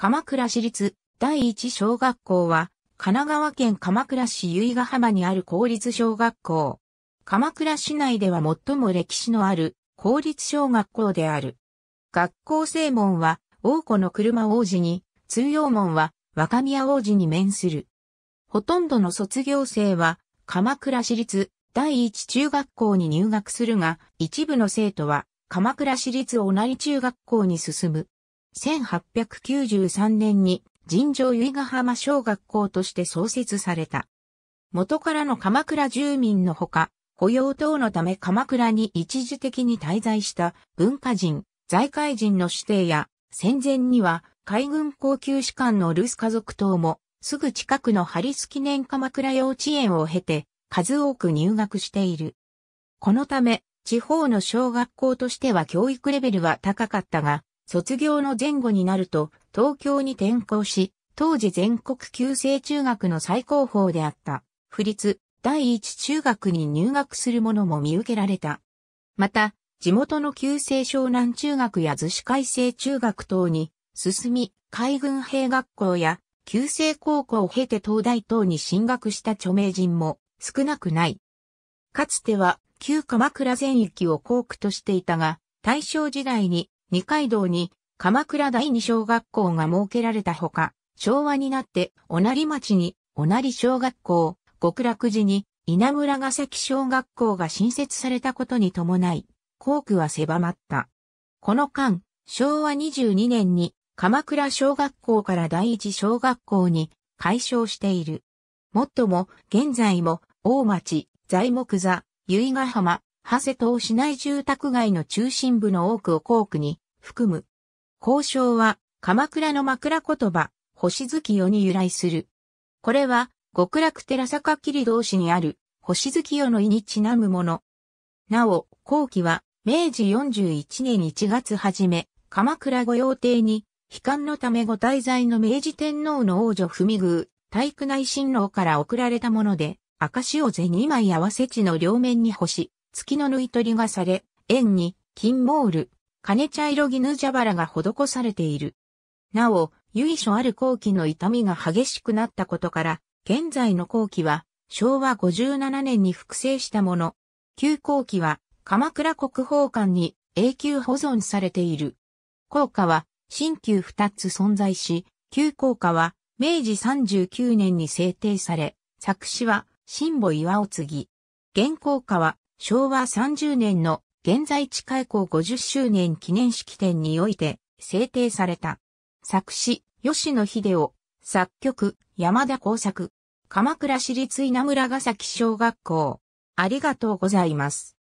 鎌倉市立第一小学校は、神奈川県鎌倉市由比ヶ浜にある公立小学校。鎌倉市内では最も歴史のある公立小学校である。学校正門は王子の車王子に、通用門は若宮王子に面する。ほとんどの卒業生は鎌倉市立第一中学校に入学するが、一部の生徒は鎌倉市立同成中学校に進む。1893年に尋常由比ヶ浜小学校として創設された。元からの鎌倉住民のほか、雇用等のため鎌倉に一時的に滞在した文化人、財界人の指定や、戦前には海軍高級士官の留守家族等も、すぐ近くのハリス記念鎌倉幼稚園を経て、数多く入学している。このため、地方の小学校としては教育レベルは高かったが、卒業の前後になると、東京に転校し、当時全国旧制中学の最高峰であった、府立第一中学に入学する者も見受けられた。また、地元の旧制湘南中学や逗子海星中学等に、進み、海軍兵学校や、旧制高校を経て東大等に進学した著名人も少なくない。かつては旧鎌倉全域を校区としていたが、大正時代に二階堂に鎌倉第二小学校が設けられたほか、昭和になって小成町に小成小学校、極楽寺に稲村ヶ崎小学校が新設されたことに伴い、校区は狭まった。この間、昭和22年に鎌倉小学校から第一小学校に解消している。もっとも、現在も、大町、材木座、由比ヶ浜、長谷島市内住宅街の中心部の多くを校区に含む。交渉は、鎌倉の枕言葉、星月夜に由来する。これは、極楽寺坂切同士にある、星月夜の意にちなむもの。なお、後期は、明治41年1月初め、鎌倉御用邸に、悲観のためご滞在の明治天皇の王女文宮、体育内親王から贈られたもので、証を銭2枚合わせ地の両面に星、月の縫い取りがされ、円に金ボール、金茶色絹蛇腹が施されている。なお、由緒ある後期の痛みが激しくなったことから、現在の後期は昭和57年に複製したもの。旧後期は鎌倉国宝館に永久保存されている。効果は新旧二つ存在し、旧効果は明治39年に制定され、作詞は新母岩を継ぎ。現効果は昭和30年の現在地開港50周年記念式典において制定された。作詞、吉野秀夫、作曲、山田耕作。鎌倉市立稲村ヶ崎小学校。ありがとうございます。